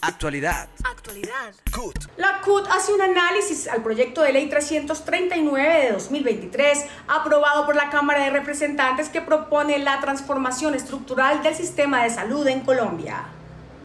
Actualidad. Actualidad. La CUT hace un análisis al proyecto de ley 339 de 2023, aprobado por la Cámara de Representantes, que propone la transformación estructural del sistema de salud en Colombia.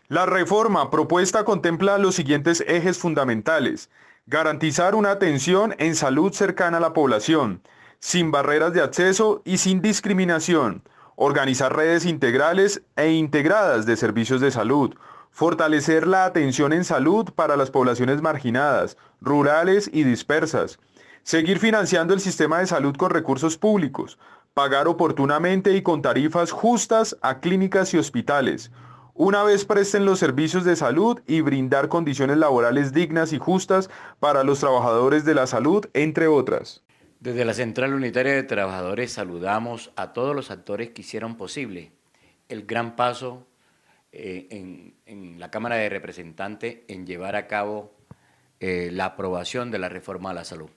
La reforma propuesta contempla los siguientes ejes fundamentales. Garantizar una atención en salud cercana a la población, sin barreras de acceso y sin discriminación. Organizar redes integrales e integradas de servicios de salud Fortalecer la atención en salud para las poblaciones marginadas, rurales y dispersas. Seguir financiando el sistema de salud con recursos públicos. Pagar oportunamente y con tarifas justas a clínicas y hospitales. Una vez presten los servicios de salud y brindar condiciones laborales dignas y justas para los trabajadores de la salud, entre otras. Desde la Central Unitaria de Trabajadores saludamos a todos los actores que hicieron posible el gran paso eh, en, la Cámara de Representantes en llevar a cabo eh, la aprobación de la reforma a la salud.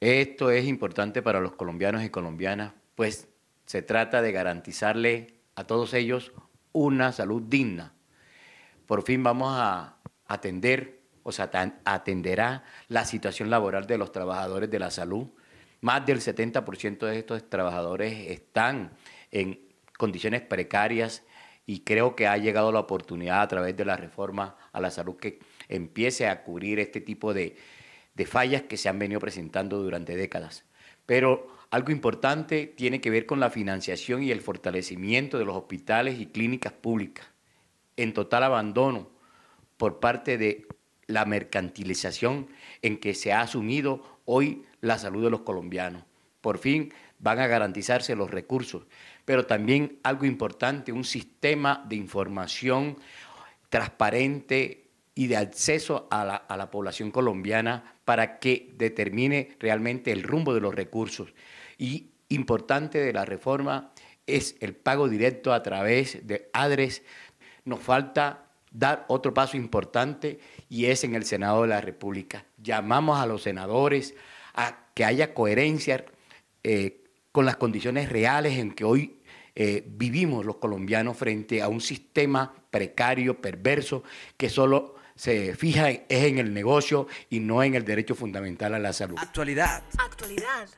Esto es importante para los colombianos y colombianas, pues se trata de garantizarle a todos ellos una salud digna. Por fin vamos a atender, o sea, atenderá la situación laboral de los trabajadores de la salud. Más del 70% de estos trabajadores están en condiciones precarias, y creo que ha llegado la oportunidad a través de la reforma a la salud que empiece a cubrir este tipo de, de fallas que se han venido presentando durante décadas. Pero algo importante tiene que ver con la financiación y el fortalecimiento de los hospitales y clínicas públicas, en total abandono por parte de la mercantilización en que se ha asumido hoy la salud de los colombianos por fin van a garantizarse los recursos, pero también algo importante, un sistema de información transparente y de acceso a la, población colombiana para que determine realmente el rumbo de los recursos. Y importante de la reforma es el pago directo a través de ADRES. Nos falta dar otro paso importante y es en el Senado de la República. Llamamos a los senadores a que haya coherencia eh, con las condiciones reales en que hoy eh, vivimos los colombianos frente a un sistema precario, perverso, que solo se fija es en el negocio y no en el derecho fundamental a la salud. Actualidad. Actualidad.